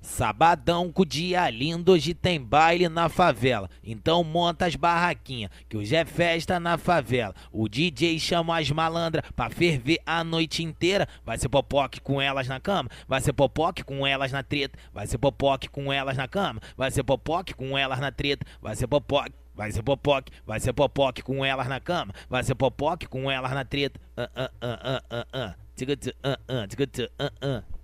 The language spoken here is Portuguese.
Sabadão com dia lindo, hoje tem baile na favela. Então monta as barraquinhas, que hoje é festa na favela. O DJ chama as malandras pra ferver a noite inteira. Vai ser popoque com elas na cama, vai ser popoque com elas na treta. Vai ser popoque com elas na cama, vai ser popoque com elas na treta. Vai ser popoque, vai ser popoque, vai ser popoque com elas na cama, vai ser popoque com elas na treta. Uh, uh, uh, uh, uh, uh.